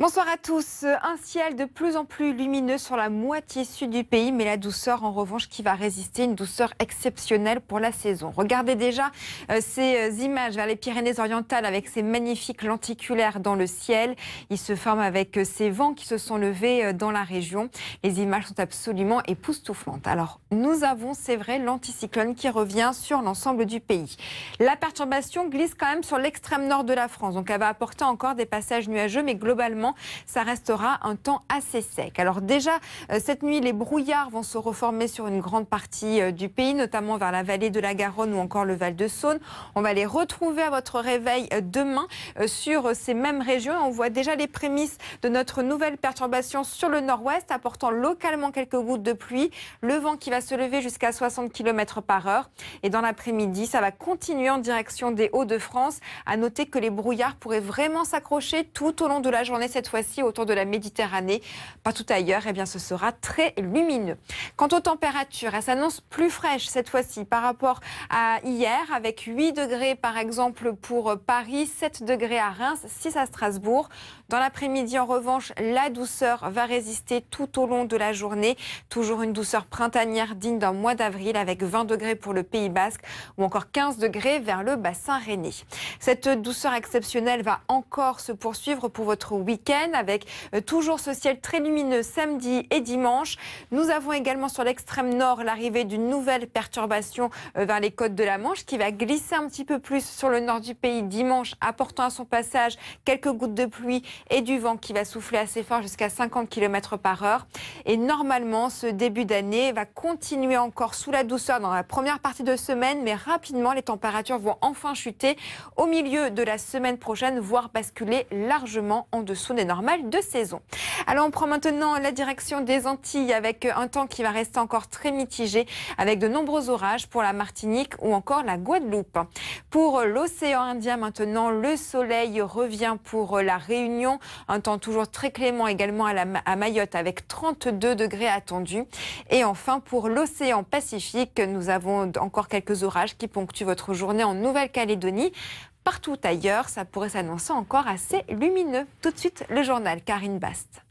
Bonsoir à tous. Un ciel de plus en plus lumineux sur la moitié sud du pays, mais la douceur en revanche qui va résister, une douceur exceptionnelle pour la saison. Regardez déjà euh, ces euh, images vers les Pyrénées-Orientales avec ces magnifiques lenticulaires dans le ciel. Ils se forment avec euh, ces vents qui se sont levés dans la région. Les images sont absolument époustouflantes. Alors nous avons, c'est vrai, l'anticyclone qui revient sur l'ensemble du pays. La perturbation glisse quand même sur l'extrême nord de la France, donc elle va apporter encore des passages nuageux, mais globalement ça restera un temps assez sec. Alors déjà, euh, cette nuit, les brouillards vont se reformer sur une grande partie euh, du pays, notamment vers la vallée de la Garonne ou encore le Val-de-Saône. On va les retrouver à votre réveil euh, demain sur ces mêmes régions. On voit déjà les prémices de notre nouvelle perturbation sur le nord-ouest, apportant localement quelques gouttes de pluie. Le vent qui va se lever jusqu'à 60 km par heure. Et dans l'après-midi, ça va continuer en direction des Hauts-de-France. À noter que les brouillards pourraient vraiment s'accrocher tout au long de la journée cette fois-ci autour de la Méditerranée, pas tout ailleurs, eh bien ce sera très lumineux. Quant aux températures, elles s'annoncent plus fraîches cette fois-ci par rapport à hier, avec 8 degrés par exemple pour Paris, 7 degrés à Reims, 6 à Strasbourg. Dans l'après-midi, en revanche, la douceur va résister tout au long de la journée. Toujours une douceur printanière digne d'un mois d'avril avec 20 degrés pour le Pays Basque ou encore 15 degrés vers le bassin rennais. Cette douceur exceptionnelle va encore se poursuivre pour votre week-end avec euh, toujours ce ciel très lumineux samedi et dimanche. Nous avons également sur l'extrême nord l'arrivée d'une nouvelle perturbation euh, vers les côtes de la Manche qui va glisser un petit peu plus sur le nord du pays dimanche, apportant à son passage quelques gouttes de pluie et du vent qui va souffler assez fort jusqu'à 50 km par heure. Et normalement, ce début d'année va continuer encore sous la douceur dans la première partie de semaine, mais rapidement, les températures vont enfin chuter au milieu de la semaine prochaine, voire basculer largement en dessous des normales de saison. Alors on prend maintenant la direction des Antilles avec un temps qui va rester encore très mitigé avec de nombreux orages pour la Martinique ou encore la Guadeloupe. Pour l'océan Indien maintenant, le soleil revient pour la Réunion. Un temps toujours très clément également à, à Mayotte avec 32 degrés attendus. Et enfin pour l'océan Pacifique, nous avons encore quelques orages qui ponctuent votre journée en Nouvelle-Calédonie. Partout ailleurs, ça pourrait s'annoncer encore assez lumineux. Tout de suite, le journal Karine Bast.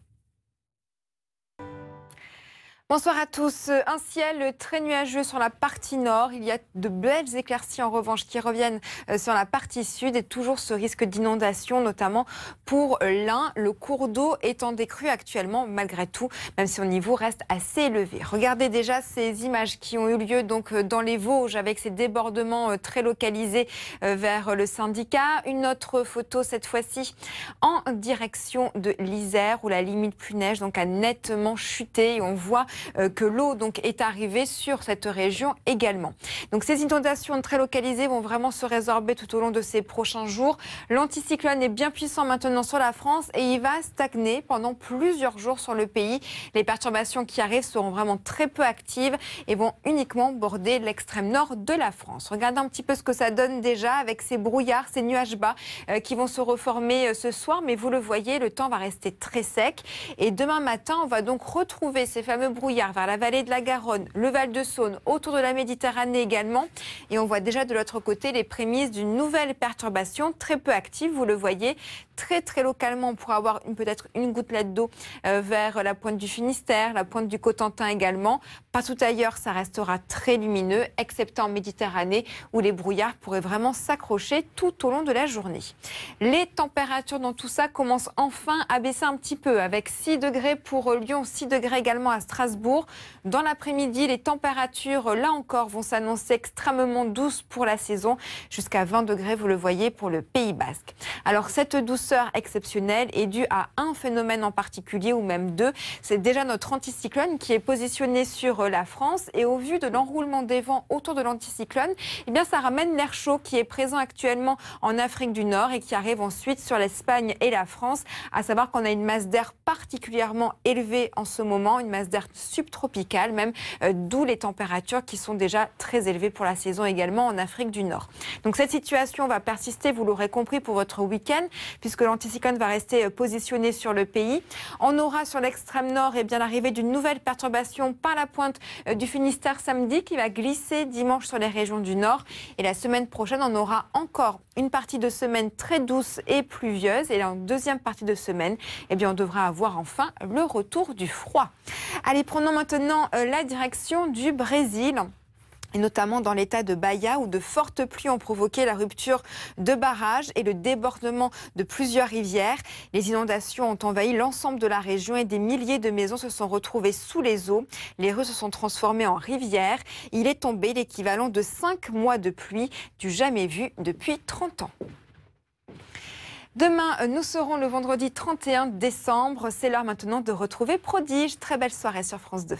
Bonsoir à tous. Un ciel très nuageux sur la partie nord. Il y a de belles éclaircies en revanche qui reviennent euh, sur la partie sud et toujours ce risque d'inondation, notamment pour l'Ain. Le cours d'eau étant décru actuellement, malgré tout, même si son niveau reste assez élevé. Regardez déjà ces images qui ont eu lieu donc euh, dans les Vosges avec ces débordements euh, très localisés vers le syndicat. Une autre photo cette fois-ci en direction de l'Isère où la limite plus neige donc a nettement chuté on voit euh, que l'eau donc est arrivée sur cette région également. Donc ces inondations très localisées vont vraiment se résorber tout au long de ces prochains jours. L'anticyclone est bien puissant maintenant sur la France et il va stagner pendant plusieurs jours sur le pays. Les perturbations qui arrivent seront vraiment très peu actives et vont uniquement border l'extrême nord de la France. Regardez un petit peu ce que ça donne déjà avec ces brouillards, ces nuages bas euh, qui vont se reformer euh, ce soir. Mais vous le voyez, le temps va rester très sec. Et demain matin, on va donc retrouver ces fameux brouillards vers la vallée de la Garonne, le Val-de-Saône, autour de la Méditerranée également. Et on voit déjà de l'autre côté les prémices d'une nouvelle perturbation très peu active, vous le voyez, très très localement, pour avoir peut-être une gouttelette d'eau euh, vers la pointe du Finistère, la pointe du Cotentin également. Pas tout ailleurs, ça restera très lumineux, excepté en Méditerranée où les brouillards pourraient vraiment s'accrocher tout au long de la journée. Les températures dans tout ça commencent enfin à baisser un petit peu avec 6 degrés pour Lyon, 6 degrés également à Strasbourg. Dans l'après-midi, les températures là encore vont s'annoncer extrêmement douces pour la saison, jusqu'à 20 degrés, vous le voyez, pour le Pays basque. Alors cette douceur exceptionnelle est due à un phénomène en particulier ou même deux. C'est déjà notre anticyclone qui est positionné sur euh, la France et au vu de l'enroulement des vents autour de l'anticyclone, eh bien ça ramène l'air chaud qui est présent actuellement en Afrique du Nord et qui arrive ensuite sur l'Espagne et la France, à savoir qu'on a une masse d'air particulièrement élevée en ce moment, une masse d'air subtropicale même, euh, d'où les températures qui sont déjà très élevées pour la saison également en Afrique du Nord. Donc cette situation va persister, vous l'aurez compris, pour votre puisque l'anticyclone va rester euh, positionné sur le pays. On aura sur l'extrême nord et eh bien l'arrivée d'une nouvelle perturbation par la pointe euh, du Finistère samedi qui va glisser dimanche sur les régions du nord. Et la semaine prochaine, on aura encore une partie de semaine très douce et pluvieuse. Et en deuxième partie de semaine, eh bien, on devra avoir enfin le retour du froid. Allez, prenons maintenant euh, la direction du Brésil et notamment dans l'état de Bahia où de fortes pluies ont provoqué la rupture de barrages et le débordement de plusieurs rivières. Les inondations ont envahi l'ensemble de la région et des milliers de maisons se sont retrouvées sous les eaux. Les rues se sont transformées en rivières. Il est tombé l'équivalent de cinq mois de pluie du jamais vu depuis 30 ans. Demain, euh, nous serons le vendredi 31 décembre. C'est l'heure maintenant de retrouver Prodige. Très belle soirée sur France 2.